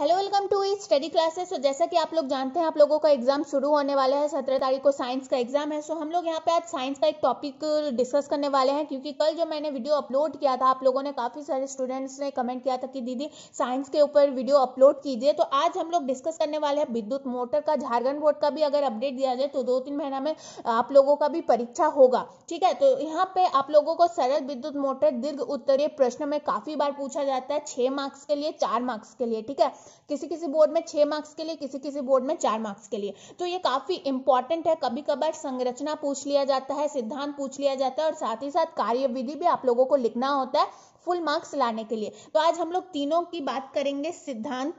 hello welcome to E study classes जैसा कि आप लोग जानते हैं आप लोगों का एग्जाम शुरू होने वाला है सत्रह तारीख को साइंस का एग्जाम है सो so हम लोग यहाँ पे आज साइंस का एक टॉपिक डिस्कस करने वाले हैं क्योंकि कल जो मैंने वीडियो अपलोड किया था आप लोगों ने काफ़ी सारे स्टूडेंट्स ने कमेंट किया था कि दीदी साइंस के ऊपर वीडियो अपलोड कीजिए तो आज हम लोग डिस्कस करने वाले हैं विद्युत मोटर का झारखंड बोर्ड का भी अगर अपडेट दिया जाए तो दो तीन महीना में आप लोगों का भी परीक्षा होगा ठीक है तो यहाँ पे आप लोगों को सरल विद्युत मोटर दीर्घ उत्तरीय प्रश्न में काफ़ी बार पूछा जाता है छः मार्क्स के लिए चार मार्क्स के लिए ठीक है किसी किसी बोर्ड में छह मार्क्स के लिए किसी किसी बोर्ड में चार मार्क्स के लिए तो ये काफ़ी इंपॉर्टेंट है कभी कभार संरचना पूछ लिया जाता है सिद्धांत पूछ लिया जाता है और साथ ही साथ कार्य विधि भी आप लोगों को लिखना होता है फुल मार्क्स लाने के लिए तो आज हम लोग तीनों की बात करेंगे सिद्धांत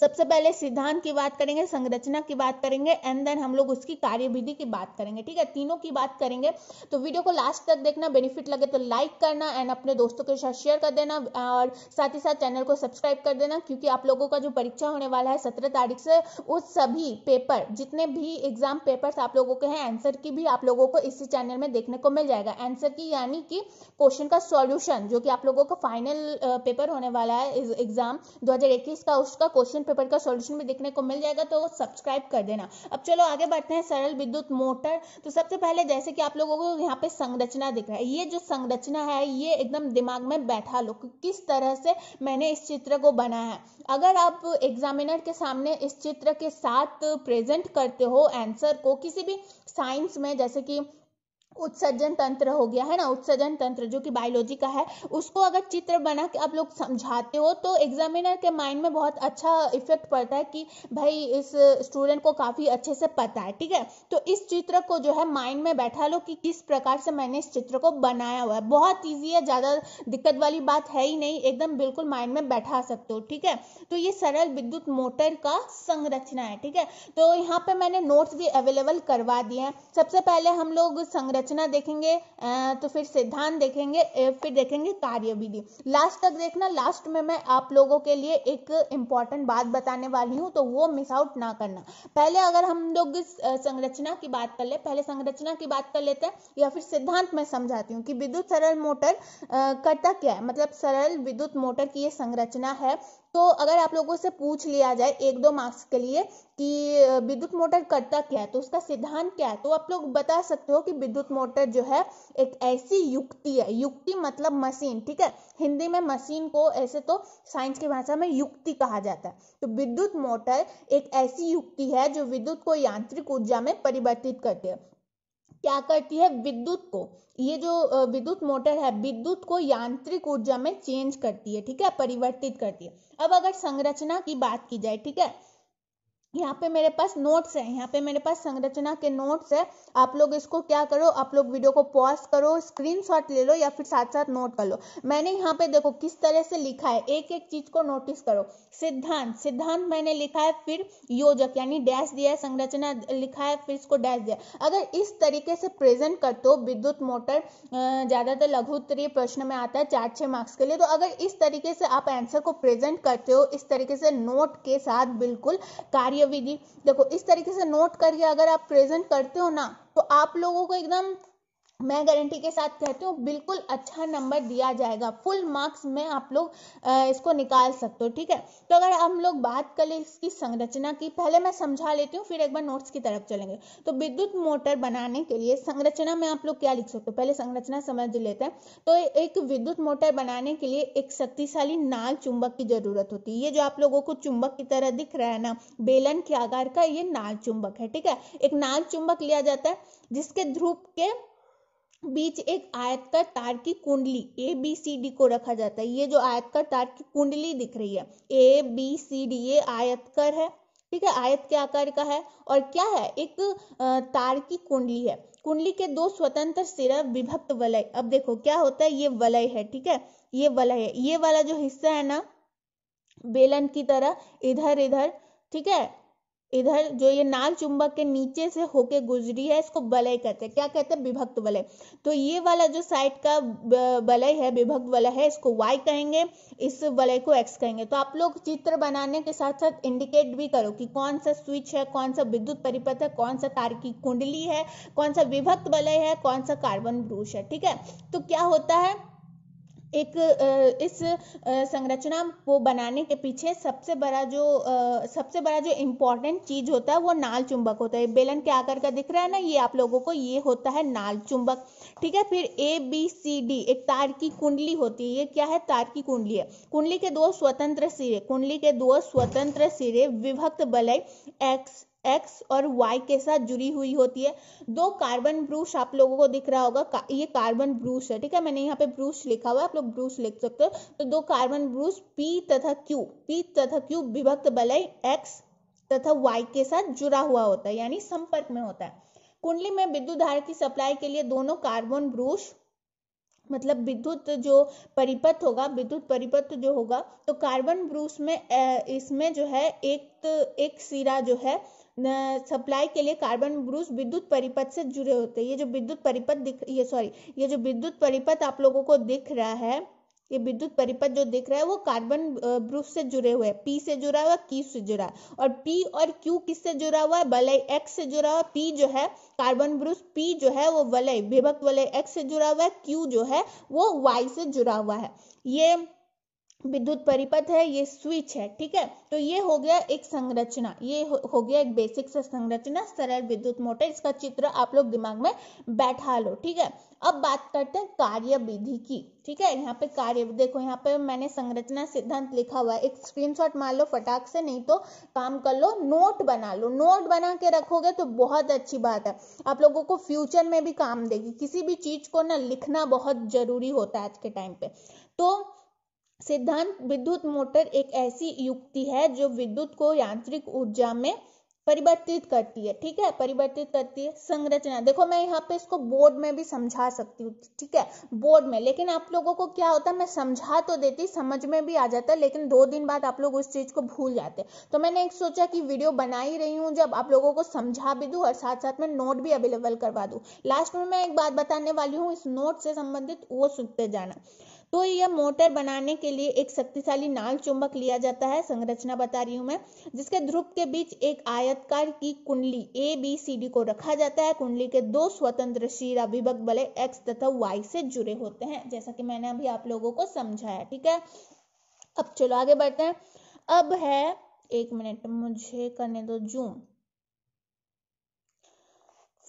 सबसे पहले सिद्धांत की बात करेंगे संरचना की बात करेंगे एंड देन हम लोग उसकी कार्यविधि की बात करेंगे ठीक है तीनों की बात करेंगे तो वीडियो को लास्ट तक देखना बेनिफिट लगे तो लाइक करना एंड अपने दोस्तों के साथ शेयर कर देना और साथ ही साथ चैनल को सब्सक्राइब कर देना क्योंकि आप लोगों का जो परीक्षा होने वाला है सत्रह तारीख से उस सभी पेपर जितने भी एग्जाम पेपर आप लोगों के हैं आंसर की भी आप लोगों को इसी चैनल में देखने को मिल जाएगा आंसर की यानी कि क्वेश्चन का सॉल्यूशन जो कि आप लोगों का फाइनल पेपर होने वाला है एग्जाम दो का उसका क्वेश्चन पेपर का सॉल्यूशन भी देखने को मिल जाएगा तो सब्सक्राइब कर देना अब चलो आगे बढ़ते हैं सरल विद्युत मोटर तो सबसे पहले जैसे कि आप लोगों को यहाँ पे संरचना दिख रहा है ये जो संरचना है ये एकदम दिमाग में बैठा लो किस तरह से मैंने इस चित्र को बनाया है अगर आप एग्जामिनर के सामने इस चित्र के साथ प्रेजेंट करते हो आंसर को किसी भी साइंस में जैसे कि उत्सर्जन तंत्र हो गया है ना उत्सर्जन तंत्र जो कि बायोलॉजी का है उसको अगर चित्र बना के आप लोग समझाते हो तो एग्जामिनर के माइंड में बहुत अच्छा इफेक्ट पड़ता है कि भाई इस स्टूडेंट को काफ़ी अच्छे से पता है ठीक है तो इस चित्र को जो है माइंड में बैठा लो कि किस प्रकार से मैंने इस चित्र को बनाया हुआ है बहुत ईजी है ज़्यादा दिक्कत वाली बात है ही नहीं एकदम बिल्कुल माइंड में बैठा सकते हो ठीक है तो ये सरल विद्युत मोटर का संरचना है ठीक है तो यहाँ पर मैंने नोट्स भी अवेलेबल करवा दिए हैं सबसे पहले हम लोग संरचना रचना देखेंगे तो फिर सिद्धांत देखेंगे फिर देखेंगे कार्य विधि लास्ट तक देखना लास्ट में मैं आप लोगों के लिए एक इम्पॉर्टेंट बात बताने वाली हूँ तो वो मिस आउट ना करना पहले अगर हम लोग संरचना की बात कर ले पहले संरचना की बात कर लेते हैं या फिर सिद्धांत में समझाती हूँ कि विद्युत सरल मोटर करता क्या है मतलब सरल विद्युत मोटर की ये संरचना है तो अगर आप लोगों से पूछ लिया जाए एक दो मार्क्स के लिए कि विद्युत मोटर करता क्या है तो उसका सिद्धांत क्या है तो आप लोग बता सकते हो कि विद्युत मोटर जो है एक ऐसी युक्ति है युक्ति मतलब मशीन ठीक है हिंदी में मशीन को ऐसे तो साइंस की भाषा में युक्ति कहा जाता है तो विद्युत मोटर एक ऐसी युक्ति है जो विद्युत को यांत्रिक ऊर्जा में परिवर्तित करती है क्या करती है विद्युत को ये जो विद्युत मोटर है विद्युत को यांत्रिक ऊर्जा में चेंज करती है ठीक है परिवर्तित करती है अब अगर संरचना की बात की जाए ठीक है यहाँ पे मेरे पास नोट्स है यहाँ पे मेरे पास संरचना के नोट्स है आप लोग इसको क्या करो आप लोग वीडियो को पॉज करो स्क्रीनशॉट ले लो या फिर साथ साथ नोट कर लो मैंने यहाँ पे देखो किस तरह से लिखा है एक एक चीज को नोटिस करो सिद्धांत सिद्धांत मैंने लिखा है फिर योजक यानी डैश दिया है संरचना लिखा है फिर इसको डैश दिया अगर इस तरीके से प्रेजेंट कर दो विद्युत मोटर ज्यादातर लघु उत्तरीय प्रश्न में आता है चार छह मार्क्स के लिए तो अगर इस तरीके से आप आंसर को प्रेजेंट करते हो इस तरीके से नोट के साथ बिल्कुल कार्य विधि देखो इस तरीके से नोट करके अगर आप प्रेजेंट करते हो ना तो आप लोगों को एकदम मैं गारंटी के साथ कहती हूँ बिल्कुल अच्छा नंबर दिया जाएगा फुल मार्क्स में आप लोग इसको निकाल सकते हो ठीक है तो अगर हम लोग बात करें इसकी संरचना की पहले मैं समझा लेती हूँ फिर एक बार नोट्स की तरफ चलेंगे तो विद्युत मोटर बनाने के लिए संरचना में आप लोग क्या लिख सकते हो पहले संरचना समझ लेते हैं तो एक विद्युत मोटर बनाने के लिए एक शक्तिशाली नाल चुंबक की जरूरत होती है ये जो आप लोगों को चुंबक की तरह दिख रहा है ना बेलन के आकार का ये नाल चुंबक है ठीक है एक नाल चुंबक लिया जाता है जिसके ध्रुव के बीच एक आयतकार तार की कुंडली ए बी सी डी को रखा जाता है ये जो आयतकार तार की कुंडली दिख रही है ए बी सी डी ये आयतकार है ठीक है आयत के आकार का है और क्या है एक तार की कुंडली है कुंडली के दो स्वतंत्र सिरा विभक्त वलय अब देखो क्या होता है ये वलय है ठीक है ये वलय है ये वाला जो हिस्सा है ना बेलन की तरह इधर इधर ठीक है इधर जो ये नाल चुंबक के नीचे से होके गुजरी है इसको बलय कहते हैं क्या कहते हैं विभक्त वलय तो ये वाला जो साइड का वलय है विभक्त वलय है इसको वाई कहेंगे इस वलय को एक्स कहेंगे तो आप लोग चित्र बनाने के साथ साथ इंडिकेट भी करो कि कौन सा स्विच है कौन सा विद्युत परिपथ है कौन सा तार की कुंडली है कौन सा विभक्त वलय है कौन सा कार्बन ब्रूश है ठीक है तो क्या होता है एक इस संरचना को बनाने के पीछे सबसे बड़ा जो सबसे बड़ा जो इम्पोर्टेंट चीज होता है वो नाल चुंबक होता है बेलन के आकार का दिख रहा है ना ये आप लोगों को ये होता है नाल चुंबक ठीक है फिर ए बी सी डी एक तार की कुंडली होती है ये क्या है तार की कुंडली है कुंडली के दो स्वतंत्र सिरे कुंडली के दो स्वतंत्र सिरे विभक्त बलय एक्स एक्स और वाई के साथ जुड़ी हुई होती है दो कार्बन ब्रूश आप लोगों को दिख रहा होगा ये कार्बन ब्रूश है ठीक है मैंने यहाँ पे ब्रूश लिखा हुआ है आप लोग ब्रूश लिख सकते हो तो दो कार्बन ब्रूश पी तथा क्यू पी तथा क्यू विभक्त बलय एक्स तथा वाई के साथ जुड़ा हुआ होता है यानी संपर्क में होता है कुंडली में विद्युत धारा की सप्लाई के लिए दोनों कार्बन ब्रूश मतलब विद्युत जो परिपथ होगा विद्युत परिपथ जो होगा तो कार्बन ब्रूस में इसमें जो है एक तो एक सिरा जो है सप्लाई के लिए कार्बन ब्रूस विद्युत परिपथ से जुड़े होते हैं ये जो विद्युत परिपथ दिख ये सॉरी ये जो विद्युत परिपथ आप लोगों को दिख रहा है ये विद्युत परिपथ जो दिख रहा है वो कार्बन ग्रुप से जुड़े हुए हैं पी से जुड़ा हुआ क्यू से जुड़ा और पी और क्यू किससे जुड़ा हुआ है वलय एक्स से जुड़ा हुआ पी जो है कार्बन ग्रुप पी जो है वो वलय विभक्त वलय एक्स से जुड़ा हुआ है क्यू जो है वो वाई से जुड़ा हुआ है ये विद्युत परिपथ है ये स्विच है ठीक है तो ये हो गया एक संरचना ये हो, हो गया एक बेसिक सा संरचना सरल विद्युत मोटर इसका चित्र आप लोग दिमाग में बैठा लो ठीक है अब बात करते हैं कार्य विधि की ठीक है यहाँ पे कार्य देखो यहाँ पे मैंने संरचना सिद्धांत लिखा हुआ है एक स्क्रीनशॉट मार लो फटाक से नहीं तो काम कर लो नोट बना लो नोट बना के रखोगे तो बहुत अच्छी बात है आप लोगों को फ्यूचर में भी काम देगी किसी भी चीज को ना लिखना बहुत जरूरी होता है आज के टाइम पे तो सिद्धांत विद्युत मोटर एक ऐसी युक्ति है जो विद्युत को यांत्रिक ऊर्जा में परिवर्तित करती है ठीक है परिवर्तित करती है संरचना देखो मैं यहाँ पे इसको बोर्ड में भी समझा सकती हूँ ठीक है बोर्ड में लेकिन आप लोगों को क्या होता है मैं समझा तो देती समझ में भी आ जाता है लेकिन दो दिन बाद आप लोग उस चीज को भूल जाते तो मैंने एक सोचा कि वीडियो बना ही रही हूँ जब आप लोगों को समझा भी दू और साथ साथ में नोट भी अवेलेबल करवा दू लास्ट में मैं एक बात बताने वाली हूँ इस नोट से संबंधित वो सुनते जाना तो यह मोटर बनाने के लिए एक शक्तिशाली नाल चुंबक लिया जाता है संरचना बता रही हूं मैं जिसके ध्रुव के बीच एक आयतकार की कुंडली ए बी सी डी को रखा जाता है कुंडली के दो स्वतंत्र शीर अभिभक्त बल एक्स तथा वाई से जुड़े होते हैं जैसा कि मैंने अभी आप लोगों को समझाया ठीक है अब चलो आगे बढ़ते हैं अब है एक मिनट मुझे करने दो जूम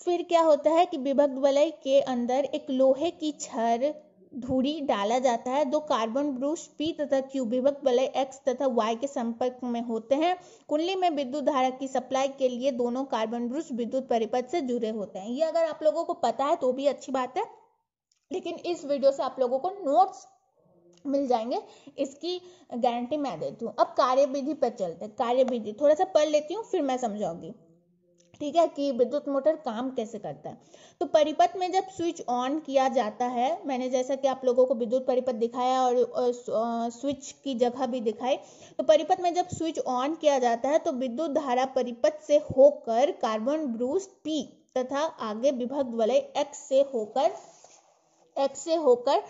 फिर क्या होता है कि विभक्त वलय के अंदर एक लोहे की छर धुरी डाला जाता है दो कार्बन ब्रूस पी तथा क्यू विभक्त बल एक्स तथा वाई के संपर्क में होते हैं कुंडली में विद्युत धारा की सप्लाई के लिए दोनों कार्बन ब्रूस विद्युत परिपथ से जुड़े होते हैं ये अगर आप लोगों को पता है तो भी अच्छी बात है लेकिन इस वीडियो से आप लोगों को नोट्स मिल जाएंगे इसकी गारंटी मैं देती हूँ अब कार्यविधि पर चलते हैं कार्यविधि थोड़ा सा पढ़ लेती हूँ फिर मैं समझाऊंगी ठीक है कि विद्युत मोटर काम कैसे करता है तो परिपथ में जब स्विच ऑन किया जाता है मैंने जैसा कि आप लोगों को विद्युत परिपथ दिखाया और स्विच की जगह भी दिखाई तो परिपथ में जब स्विच ऑन किया जाता है तो विद्युत धारा परिपथ से होकर कार्बन ब्रूस पी तथा आगे विभक्त वलय एक्स से होकर एक्स से होकर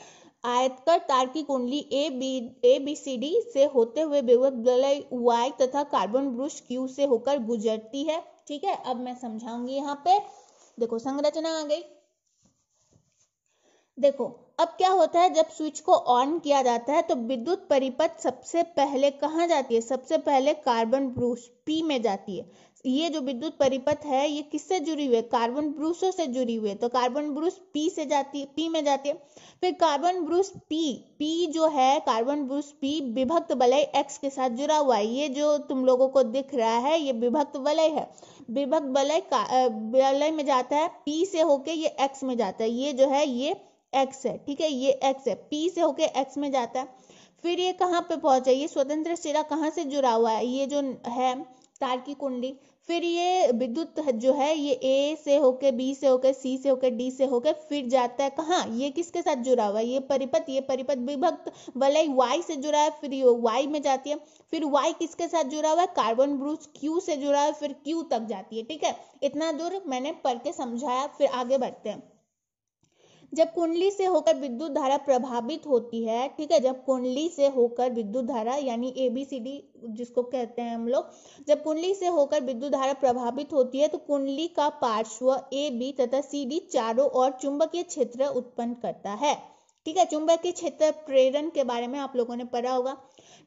आयतकर तार की कुंडली A B A B C D से होते हुए विभक्त वलय वाई तथा कार्बन ब्रूस क्यू से होकर गुजरती है ठीक है अब मैं समझाऊंगी यहाँ पे देखो संरचना आ गई देखो अब क्या होता है जब स्विच को ऑन किया जाता है तो विद्युत परिपथ सबसे पहले कहाँ जाती है सबसे पहले कार्बन ब्रूस पी में जाती है ये जो विद्युत परिपथ है ये किससे जुड़ी हुई है कार्बन ब्रूसों से जुड़ी हुई है तो कार्बन ब्रूस पी से जाती है पी में जाती है फिर कार्बन ब्रूस पी पी जो है कार्बन ब्रूस पी विभक्त वलय एक्स के साथ जुड़ा हुआ है ये जो तुम लोगों को दिख रहा है ये विभक्त वलय है विभक्त वलय वलय में जाता है पी से होके ये एक्स में जाता है ये जो है ये एक्स है ठीक है ये एक्स है पी से होके एक्स में जाता है फिर ये कहाँ पे पहुंचा ये स्वतंत्र सिरा कहाँ से जुड़ा हुआ है ये जो है तार की कुंडली फिर ये विद्युत जो है ये ए से होके बी से होके सी से होके डी से होके फिर जाता है कहाँ ये किसके साथ जुड़ा हुआ है ये परिपथ ये परिपथ विभक्त वाले वाई से जुड़ा है फिर ये वाई में जाती है फिर वाई किसके साथ जुड़ा हुआ है कार्बन ब्रूज क्यू से जुड़ा है फिर क्यू तक जाती है ठीक है इतना दूर मैंने पढ़ के समझाया फिर आगे बढ़ते हैं जब कुंडली से होकर विद्युत धारा प्रभावित होती है ठीक है जब कुंडली से होकर विद्युत धारा यानी ए बी सी डी जिसको कहते हैं हम लोग जब कुंडली से होकर विद्युत धारा प्रभावित होती है तो कुंडली का पार्श्व ए बी तथा सी डी चारों ओर चुंबकीय क्षेत्र उत्पन्न करता है ठीक है चुंबकीय क्षेत्र प्रेरण के बारे में आप लोगों ने पढ़ा होगा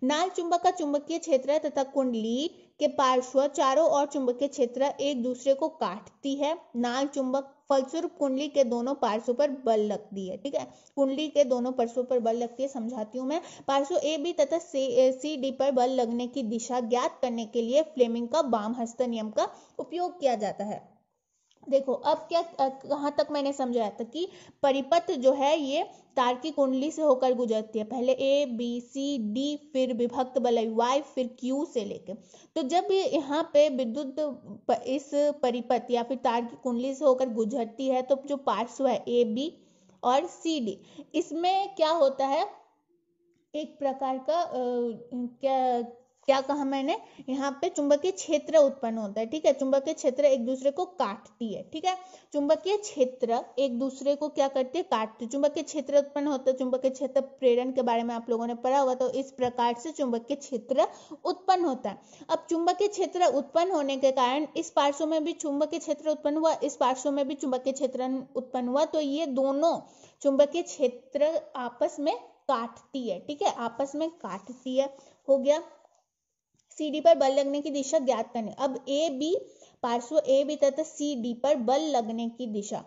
नाल चुंबक का चुंबकीय क्षेत्र तथा कुंडली के पार्श्व चारों ओर चुंबकीय क्षेत्र एक दूसरे को काटती है नाल चुंबक फलस्वरूप कुंडली के दोनों पार्श्व पर बल लगती है ठीक है कुंडली के दोनों पार्श्व पर बल लगती है समझाती हूँ मैं पार्श्व ए बी तथा सी डी पर बल लगने की दिशा ज्ञात करने के लिए फ्लेमिंग का वाम हस्त नियम का उपयोग किया जाता है देखो अब क्या कहाँ तक मैंने समझाया था कि परिपथ जो है ये तार्किक कुंडली से होकर गुजरती है पहले ए बी सी डी फिर विभक्त बलय वाई फिर क्यू से लेके तो जब यहाँ पे विद्युत इस परिपथ या फिर तार्किक कुंडली से होकर गुजरती है तो जो पार्श्व है ए बी और सी डी इसमें क्या होता है एक प्रकार का आ, क्या क्या कहा मैंने यहाँ पे चुंबकीय क्षेत्र उत्पन्न होता है ठीक है चुंबकीय क्षेत्र एक दूसरे को काटती है ठीक है चुंबकीय क्षेत्र एक दूसरे को क्या करती है काटती है चुंबकीय क्षेत्र उत्पन्न होता है चुंबकीय क्षेत्र प्रेरण के बारे में आप लोगों ने पढ़ा हुआ तो इस प्रकार से चुंबकीय क्षेत्र उत्पन्न होता है अब चुंबकीय क्षेत्र उत्पन्न होने के कारण इस पार्श्व में भी चुंबकीय क्षेत्र उत्पन्न हुआ इस पार्श्व में भी चुंबकीय क्षेत्र उत्पन्न हुआ तो ये दोनों चुंबकीय क्षेत्र आपस में काटती है ठीक है आपस में काटती है हो गया सीडी पर बल लगने की दिशा ज्ञात करने अब ए बी पार्श्व ए बी तथा सी डी पर बल लगने की दिशा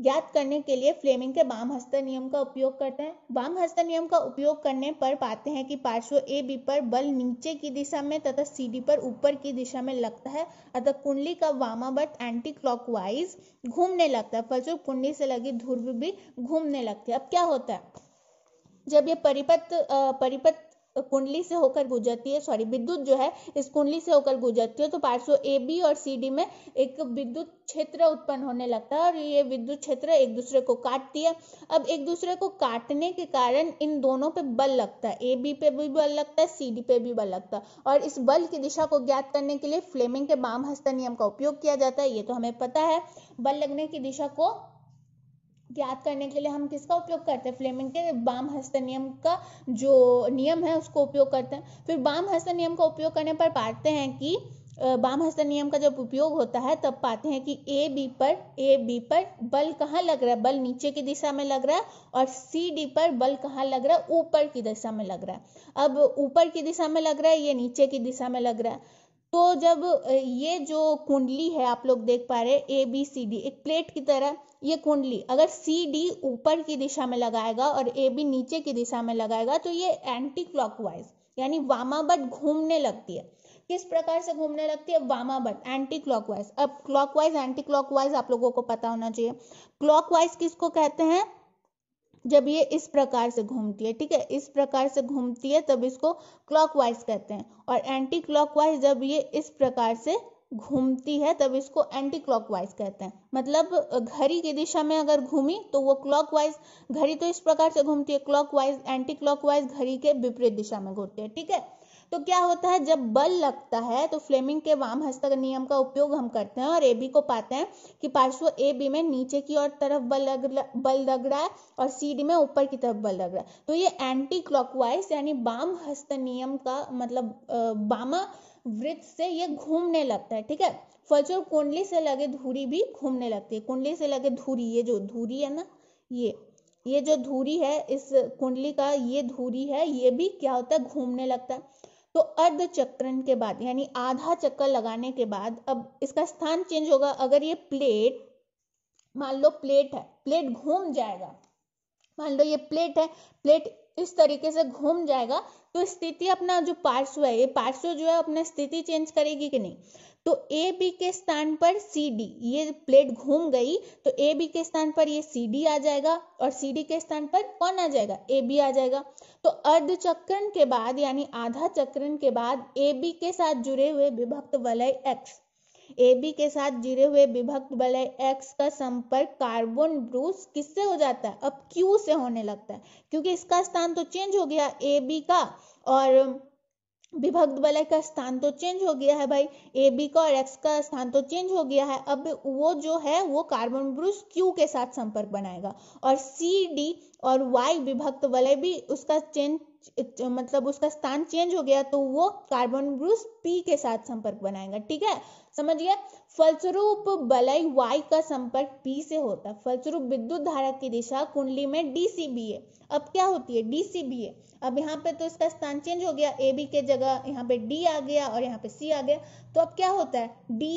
ज्ञात करने के लिए फ्लेमिंग के वाम हस्त नियम का उपयोग करते हैं वाम हस्त नियम का उपयोग करने पर पाते हैं कि पार्श्व ए बी पर बल नीचे की दिशा में तथा सी डी पर ऊपर की दिशा में लगता है अतः कुंडली का वामावर्त एंटी क्लॉकवाइज घूमने लगता है फलस्वरूप कुंडली से लगी ध्रुव भी घूमने लगती है अब क्या होता है जब ये परिपथ परिपथ कुंडली से होकर गुजरती है सॉरी विद्युत जो है इस कुंडली से होकर गुजरती है तो पार्श्व ए बी और सी डी में एक विद्युत क्षेत्र उत्पन्न होने लगता है और ये विद्युत क्षेत्र एक दूसरे को काटती है अब एक दूसरे को काटने के कारण इन दोनों पे बल लगता है ए बी पे भी बल लगता है सी डी पे भी बल लगता है और इस बल की दिशा को ज्ञात करने के लिए फ्लेमिंग के बाम हस्त नियम का उपयोग किया जाता है ये तो हमें पता है बल लगने की दिशा को ज्ञात करने के लिए हम किसका उपयोग करते हैं फ्लेमिंग के बाम हस्त नियम का जो नियम है उसको उपयोग करते हैं फिर बाम हस्त नियम का उपयोग करने पर पाते हैं कि बाम हस्त नियम का जब उपयोग होता है तब पाते हैं कि ए बी पर ए बी पर बल कहाँ लग रहा है बल नीचे की दिशा में लग रहा है और सी डी पर बल कहाँ लग रहा है ऊपर की दिशा में लग रहा है अब ऊपर की दिशा में लग रहा है ये नीचे की दिशा में लग रहा है तो जब ये जो कुंडली है आप लोग देख पा रहे ए बी सी डी एक प्लेट की तरह ये कुंडली अगर सी डी ऊपर की दिशा में लगाएगा और ए बी नीचे की दिशा में लगाएगा तो ये एंटी क्लॉकवाइज यानी वामाबट घूमने लगती है किस प्रकार से घूमने लगती है वामाबट एंटी क्लॉकवाइज अब क्लॉकवाइज एंटी क्लॉकवाइज आप लोगों को पता होना चाहिए क्लॉकवाइज किसको कहते हैं जब ये इस प्रकार से घूमती है ठीक है इस प्रकार से घूमती है तब इसको क्लॉकवाइज कहते हैं और एंटी क्लॉकवाइज जब ये इस प्रकार से घूमती है तब इसको एंटी क्लॉकवाइज कहते हैं मतलब घड़ी की दिशा में अगर घूमी तो वो क्लॉकवाइज घड़ी तो इस प्रकार से घूमती है क्लॉकवाइज एंटी क्लॉकवाइज घड़ी के विपरीत दिशा में घूमती है ठीक है तो क्या होता है जब बल लगता है तो फ्लेमिंग के वाम हस्तक नियम का उपयोग हम करते हैं और ए बी को पाते हैं कि पार्श्व ए बी में नीचे की ओर तरफ बल लग बल लग रहा है और सी डी में ऊपर की तरफ बल लग रहा है तो ये एंटी क्लॉकवाइज यानी वाम हस्त नियम का मतलब बामा वृत्त से ये घूमने लगता है ठीक है और कुंडली से लगे धूरी भी घूमने लगती है कुंडली से लगे धूरी ये जो धूरी है ना ये ये जो धूरी है इस कुंडली का ये धूरी है ये भी क्या होता है घूमने लगता है तो अर्ध चक्रण के बाद यानी आधा चक्कर लगाने के बाद अब इसका स्थान चेंज होगा अगर ये प्लेट मान लो प्लेट है प्लेट घूम जाएगा मान लो ये प्लेट है प्लेट इस तरीके से घूम जाएगा तो स्थिति अपना जो पार्श्व है ये पार्श्व जो है अपना स्थिति चेंज करेगी कि नहीं तो ए बी के स्थान पर सी डी ये प्लेट घूम गई तो ए बी के स्थान पर ये सी डी आ जाएगा और सी डी के स्थान पर कौन आ जाएगा ए बी आ जाएगा तो अर्ध चक्रण के बाद यानी आधा चक्रण के बाद ए बी के साथ जुड़े हुए विभक्त वलय एक्स ए बी के साथ जुड़े हुए विभक्त बल है एक्स का संपर्क कार्बन ब्रूस किससे हो जाता है अब क्यू से होने लगता है क्योंकि इसका स्थान तो चेंज हो गया ए बी का और विभक्त बल का स्थान तो चेंज हो गया है भाई ए बी का और एक्स का स्थान तो चेंज हो गया है अब वो जो है वो कार्बन ब्रूस क्यू के साथ संपर्क बनाएगा और सी डी और वाई विभक्त बल भी उसका चेंज मतलब उसका स्थान चेंज हो गया तो वो कार्बन ब्रूस पी के साथ संपर्क बनाएगा ठीक है समझ गया फलस्वरूप बलय वाई का संपर्क पी से होता है फलस्वरूप विद्युत धारा की दिशा कुंडली में डी सी बी है अब क्या होती है डी सी बी है अब यहाँ पे तो इसका स्थान चेंज हो गया ए बी के जगह यहाँ पे डी आ गया और यहाँ पे सी आ गया तो अब क्या होता है डी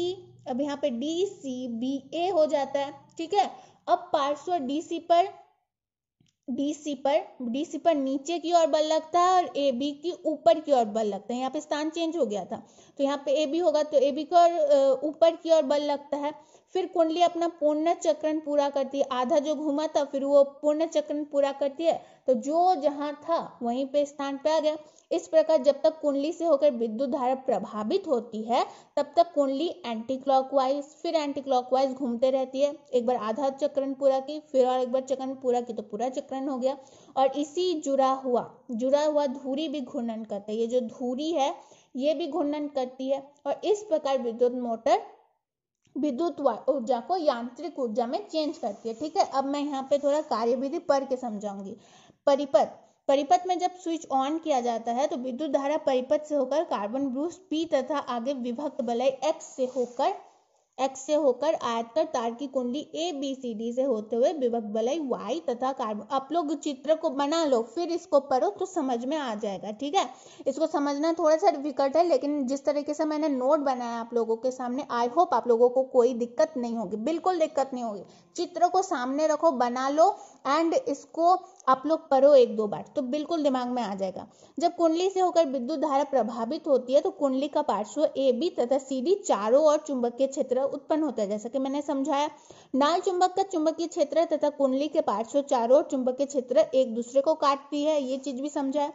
अब यहाँ पे डी सी बी ए हो जाता है ठीक है अब पार्श्व डी सी पर डी सी पर डी सी पर नीचे की ओर बल लगता है और ए बी की ऊपर की ओर बल लगता है यहाँ पे स्थान चेंज हो गया था तो यहाँ पे ए बी होगा तो ए बी की ओर ऊपर की ओर बल लगता है फिर कुंडली अपना पूर्ण चक्रण पूरा करती है आधा जो घूमा था फिर वो पूर्ण चक्रण पूरा करती है तो जो जहाँ था वहीं पे स्थान पे आ गया इस प्रकार जब तक कुंडली से होकर विद्युत धारा प्रभावित होती है तब तक कुंडली एंटी क्लॉकवाइज फिर एंटी क्लॉकवाइज घूमते रहती है एक बार आधा चक्रण पूरा की फिर और एक बार चक्रण पूरा की तो पूरा चक्रण हो गया और इसी जुड़ा हुआ जुड़ा हुआ धूरी भी घूर्णन करता है ये जो धूरी है ये भी घूर्णन करती है और इस प्रकार विद्युत मोटर विद्युत ऊर्जा को यांत्रिक ऊर्जा में चेंज करती है ठीक है अब मैं यहाँ पे थोड़ा कार्य विधि पढ़ के समझाऊंगी परिपथ परिपथ में जब स्विच ऑन किया जाता है तो विद्युत धारा परिपथ से होकर कार्बन ब्रूस पी तथा आगे विभक्त बलय एक्स से होकर एक्स से होकर आयतकर तार की कुंडली ए बी सी डी से होते हुए विभक्त बलय वाई तथा कार्बन आप लोग चित्र को बना लो फिर इसको पढ़ो तो समझ में आ जाएगा ठीक है इसको समझना थोड़ा सा डिफिकल्ट है लेकिन जिस तरीके से मैंने नोट बनाया आप लोगों के सामने आई होप आप लोगों को कोई दिक्कत नहीं होगी बिल्कुल दिक्कत नहीं होगी चित्र को सामने रखो बना लो एंड इसको आप लोग पढ़ो एक दो बार तो बिल्कुल दिमाग में आ जाएगा जब कुंडली से होकर विद्युत धारा प्रभावित होती है तो कुंडली का पार्श्व ए बी तथा सी डी चारों और चुंबकीय क्षेत्र उत्पन्न होता है जैसा कि मैंने समझाया नाल चुंबक का चुंबकीय क्षेत्र तथा कुंडली के पार्श्व चारों और चुंबकीय क्षेत्र एक दूसरे को काटती है ये चीज भी समझाया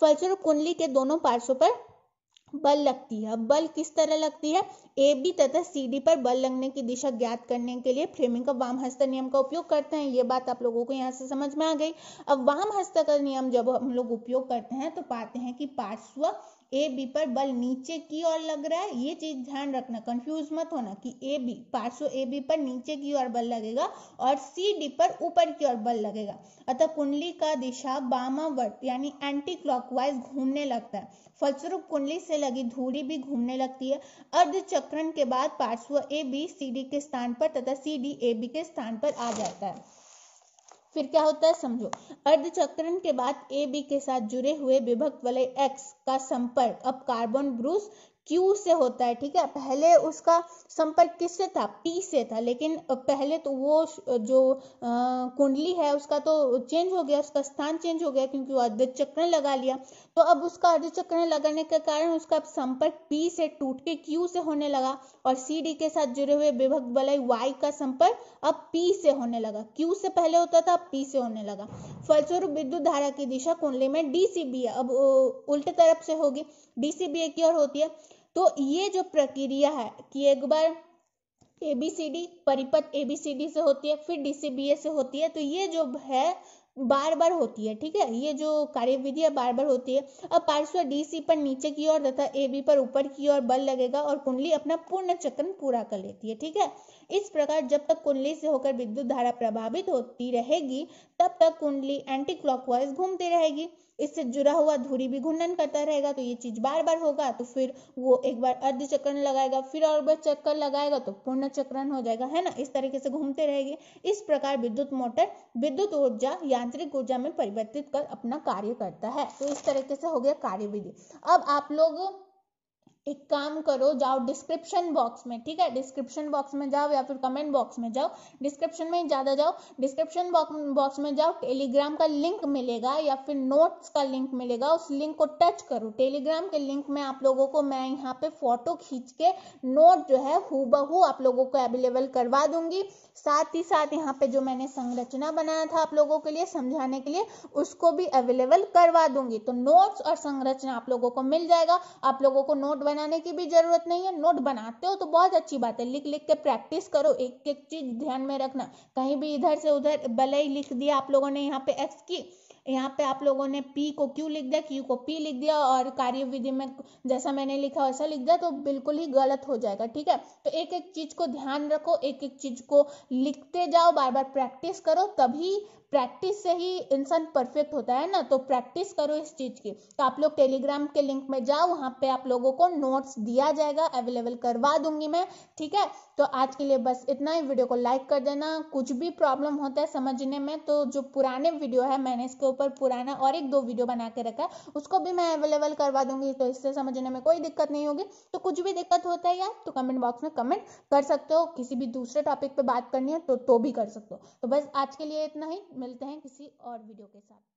फलस्वरूप कुंडली के दोनों पार्श्व पर बल लगती है अब बल किस तरह लगती है ए बी तथा सी डी पर बल लगने की दिशा ज्ञात करने के लिए फ्रेमिंग का वाम हस्त नियम का उपयोग करते हैं ये बात आप लोगों को यहाँ से समझ में आ गई अब वाम हस्त का नियम जब हम लोग उपयोग करते हैं तो पाते हैं कि पार्श्व ए बी पर बल नीचे की ओर लग रहा है ये चीज ध्यान रखना कंफ्यूज मत होना कि ए बी पार्श्व ए बी पर नीचे की ओर बल लगेगा और सी डी पर ऊपर की ओर बल लगेगा अतः कुंडली का दिशा बामावर्त यानी एंटी क्लॉकवाइज घूमने लगता है फलस्वरूप कुंडली से लगी धूरी भी घूमने लगती है अर्ध चक्रण के बाद पार्श्व ए बी सी डी के स्थान पर तथा सी डी ए बी के स्थान पर आ जाता है फिर क्या होता है समझो अर्धचक्रण के बाद ए बी के साथ जुड़े हुए विभक्त वलय एक्स का संपर्क अब कार्बन ब्रूस क्यू से होता है ठीक है पहले उसका संपर्क किससे था पी से था लेकिन पहले तो वो जो कुंडली है उसका तो चेंज हो गया उसका स्थान चेंज हो गया क्योंकि वो अर्ध चक्रण लगा लिया तो अब उसका अर्ध चक्रण लगाने के कारण उसका संपर्क पी से टूट के क्यू से होने लगा और सी डी के साथ जुड़े हुए विभक्त वलय वाई का संपर्क अब पी से होने लगा क्यू से पहले होता था पी से होने लगा फलस्वरूप विद्युत धारा की दिशा कुंडली में डी सी बी अब उल्टे तरफ से होगी डी सी बी की ओर होती है तो ये जो प्रक्रिया है कि एक बार एबीसीडी परिपथ एबीसीडी से होती है फिर बी ए से होती है तो ये जो है बार बार होती है ठीक है ये जो कार्यविधि है बार बार होती है अब पार्श्व डीसी पर नीचे की ओर तथा एबी पर ऊपर की ओर बल लगेगा और कुंडली अपना पूर्ण चक्र पूरा कर लेती है ठीक है इस प्रकार जब तक कुंडली से होकर विद्युत धारा प्रभावित होती रहेगी तब तक कुंडली एंटी क्लॉकवाइज घूमती रहेगी इससे जुड़ा हुआ धूरी भी घूर्णन करता रहेगा तो ये चीज बार बार होगा तो फिर वो एक बार अर्ध चक्रण लगाएगा फिर और बार चक्कर लगाएगा तो पूर्ण चक्रण हो जाएगा है ना इस तरीके से घूमते रहेंगे इस प्रकार विद्युत मोटर विद्युत ऊर्जा यांत्रिक ऊर्जा में परिवर्तित कर अपना कार्य करता है तो इस तरीके से हो गया कार्य विधि अब आप लोग एक काम करो जाओ डिस्क्रिप्शन बॉक्स में ठीक है डिस्क्रिप्शन बॉक्स में जाओ या फिर कमेंट बॉक्स में जाओ डिस्क्रिप्शन में ज़्यादा जाओ डिस्क्रिप्शन बॉक्स में जाओ टेलीग्राम का लिंक मिलेगा या फिर नोट्स का लिंक मिलेगा उस लिंक को टच करो टेलीग्राम के लिंक में आप लोगों को मैं यहाँ पे फोटो खींच के नोट जो है हु आप लोगों को अवेलेबल करवा दूंगी साथ ही साथ यहाँ पे जो मैंने संरचना बनाया था आप लोगों के लिए समझाने के लिए उसको भी अवेलेबल करवा दूंगी तो नोट्स और संरचना आप लोगों को मिल जाएगा आप लोगों को नोट बनाने की भी जरूरत नहीं है नोट बनाते हो तो बहुत अच्छी बात है लिख लिख के प्रैक्टिस करो एक एक चीज ध्यान में रखना कहीं भी इधर से उधर भले ही लिख दिया आप लोगों ने यहाँ पे एक्स की यहाँ पे आप लोगों ने पी को क्यू लिख दिया क्यू को पी लिख दिया और कार्य विधि में जैसा मैंने लिखा वैसा लिख दिया तो बिल्कुल ही गलत हो जाएगा ठीक है तो एक एक चीज को ध्यान रखो एक एक चीज को लिखते जाओ बार बार प्रैक्टिस करो तभी प्रैक्टिस से ही इंसान परफेक्ट होता है ना तो प्रैक्टिस करो इस चीज़ की तो आप लोग टेलीग्राम के लिंक में जाओ वहां पे आप लोगों को नोट्स दिया जाएगा अवेलेबल करवा दूंगी मैं ठीक है तो आज के लिए बस इतना ही वीडियो को लाइक कर देना कुछ भी प्रॉब्लम होता है समझने में तो जो पुराने वीडियो है मैंने इसके ऊपर पुराना और एक दो वीडियो बना के रखा है उसको भी मैं अवेलेबल करवा दूंगी तो इससे समझने में कोई दिक्कत नहीं होगी तो कुछ भी दिक्कत होता है यार तो कमेंट बॉक्स में कमेंट कर सकते हो किसी भी दूसरे टॉपिक पे बात करनी है तो, तो भी कर सकते हो तो बस आज के लिए इतना ही मिलते हैं किसी और वीडियो के साथ